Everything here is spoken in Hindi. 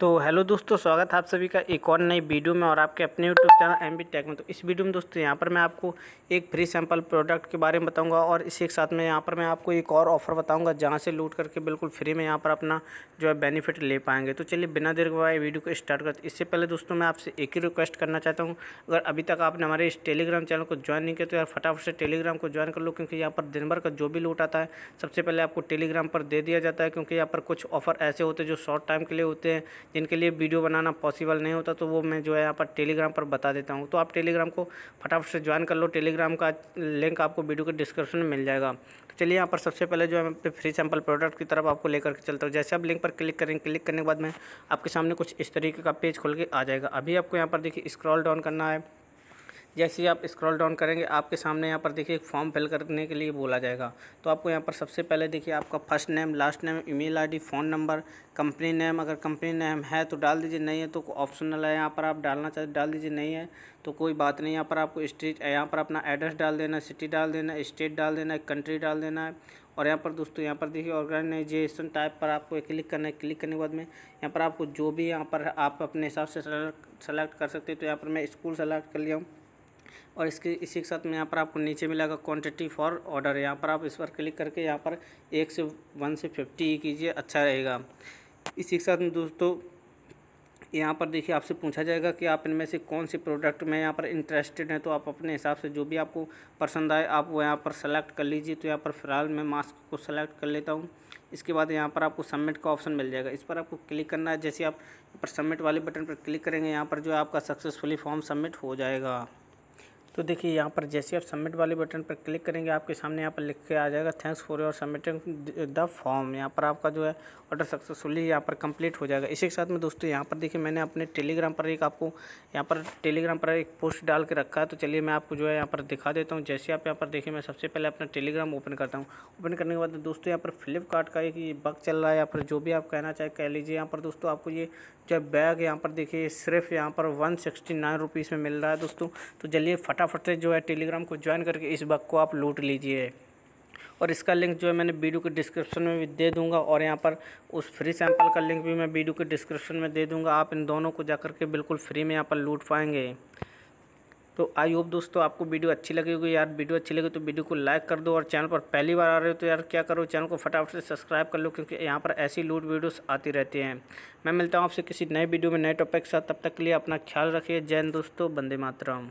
तो हेलो दोस्तों स्वागत है आप सभी का एक और नई वीडियो में और आपके अपने YouTube channel M B tech में तो इस वीडियो में दोस्तों यहाँ पर मैं आपको एक फ्री सैंपल प्रोडक्ट के बारे में बताऊंगा और इसी के साथ में यहाँ पर मैं आपको एक और ऑफ़र बताऊंगा जहाँ से लूट करके बिल्कुल फ्री में यहाँ पर अपना जो है बेनिफिट ले पाएंगे तो चलिए बिना देर ये वीडियो को स्टार्ट करते इससे पहले दोस्तों मैं आपसे एक ही रिक्वेस्ट करना चाहता हूँ अगर अभी तक आपने हमारे इस टेलीग्राम चैनल को ज्वाइन नहीं किया तो यार फटाफट से टेलीग्राम को ज्वाइन कर लो क्योंकि यहाँ पर दिन भर का जो भी लूट आता है सबसे पहले आपको टेलीग्राम पर दे दिया जाता है क्योंकि यहाँ पर कुछ ऑफ़र ऐसे होते हैं जो शॉर्ट टाइम के लिए होते हैं जिनके लिए वीडियो बनाना पॉसिबल नहीं होता तो वो मैं जो है यहाँ पर टेलीग्राम पर बता देता हूँ तो आप टेलीग्राम को फटाफट से ज्वाइन कर लो टेलीग्राम का लिंक आपको वीडियो के डिस्क्रिप्शन में मिल जाएगा तो चलिए यहाँ पर सबसे पहले जो है मैं फ्री सैम्पल प्रोडक्ट की तरफ आपको लेकर के चलता हूँ जैसे आप लिंक पर क्लिक करेंगे क्लिक करने के बाद में आपके सामने कुछ इस तरीके का पेज खुल के आ जाएगा अभी आपको यहाँ पर देखिए स्क्रॉल डाउन करना है जैसे ही आप स्क्रॉल डाउन करेंगे आपके सामने यहाँ पर देखिए फॉर्म फिल करने के लिए बोला जाएगा तो आपको यहाँ पर सबसे पहले देखिए आपका first name last name email ID phone number company name अगर कंपनी नेम है तो डाल दीजिए नहीं है तो ऑप्शनल है यहाँ पर आप डालना चाहते डाल दीजिए नहीं है तो कोई बात नहीं यहाँ पर आपको स्ट्रीट यहाँ पर अपना एड्रेस डाल देना सिटी डाल देना स्टेट डाल देना कंट्री डाल देना है और यहाँ पर दोस्तों यहाँ पर देखिए ऑर्गेनाइजेशन टाइप पर आपको क्लिक करना है क्लिक करने के बाद में यहाँ पर आपको जो भी यहाँ पर आप अपने हिसाब से सेलेक्ट कर सकते हैं तो यहाँ पर मैं स्कूल सेलेक्ट कर लिया हूँ और इसके इसी के साथ में यहाँ पर आपको नीचे मिलेगा क्वांटिटी फॉर ऑर्डर यहाँ पर आप इस पर क्लिक करके यहाँ पर एक से वन से फिफ्टी ही कीजिए अच्छा रहेगा इसी के साथ में दोस्तों यहाँ पर देखिए आपसे पूछा जाएगा कि आप इनमें से कौन से प्रोडक्ट में यहाँ पर इंटरेस्टेड हैं तो आप अपने हिसाब से जो भी आपको पसंद आए आप वो यहाँ पर सेलेक्ट कर लीजिए तो यहाँ पर फ़िलहाल मैं मास्क को सेलेक्ट कर लेता हूँ इसके बाद यहाँ पर आपको सबमिट का ऑप्शन मिल जाएगा इस पर आपको क्लिक करना है जैसे आप पर सबमिट वाले बटन पर क्लिक करेंगे यहाँ पर जो है आपका सक्सेसफुली फॉर्म सबमिट हो जाएगा तो देखिए यहाँ पर जैसे आप सबमिट वाले बटन पर क्लिक करेंगे आपके सामने यहाँ पर लिख के आ जाएगा thanks for your submitting the form यहाँ पर आपका जो है ऑर्डर सक्सेसफुली यहाँ पर कंप्लीट हो जाएगा इसी के साथ में दोस्तों यहाँ पर देखिए मैंने अपने टेलीग्राम पर एक आपको यहाँ पर टेलीग्राम पर एक पोस्ट डाल के रखा है तो चलिए मैं आपको जो है यहाँ पर दिखा देता हूँ जैसे आप यहाँ पर देखिए मैं सबसे पहले अपना टेलीग्राम ओपन करता हूँ ओपन करने के बाद दोस्तों यहाँ पर फ्लिपकार्ट का एक ये बग चल रहा है या फिर जो भी आप कहना चाहे कह लीजिए यहाँ पर दोस्तों आपको ये जो बैग यहाँ पर देखिए सिर्फ यहाँ पर वन सिक्सटी नाइन रुपीज़ में मिल रहा है दोस्तों तो चलिए फटा फटाफट से जो है टेलीग्राम को ज्वाइन करके इस बग को आप लूट लीजिए और इसका लिंक जो है मैंने वीडियो के डिस्क्रिप्शन में भी दे दूंगा और यहाँ पर उस फ्री सैंपल का लिंक भी मैं वीडियो के डिस्क्रिप्शन में दे दूंगा आप इन दोनों को जा के बिल्कुल फ्री में यहाँ पर लूट पाएंगे तो आई होप दोस्तों आपको वीडियो अच्छी लगी होगी यार वीडियो अच्छी लगी तो वीडियो को लाइक कर दो और चैनल पर पहली बार आ रहे हो तो यार क्या करो चैनल को फटाफट से सब्सक्राइब कर लो क्योंकि यहाँ पर ऐसी लूट वीडियोस आती रहती हैं मैं मिलता हूँ आपसे किसी नए वीडियो में नए टॉपिक के साथ तब तक के लिए अपना ख्याल रखिए जैन दोस्तों बंदे मातरम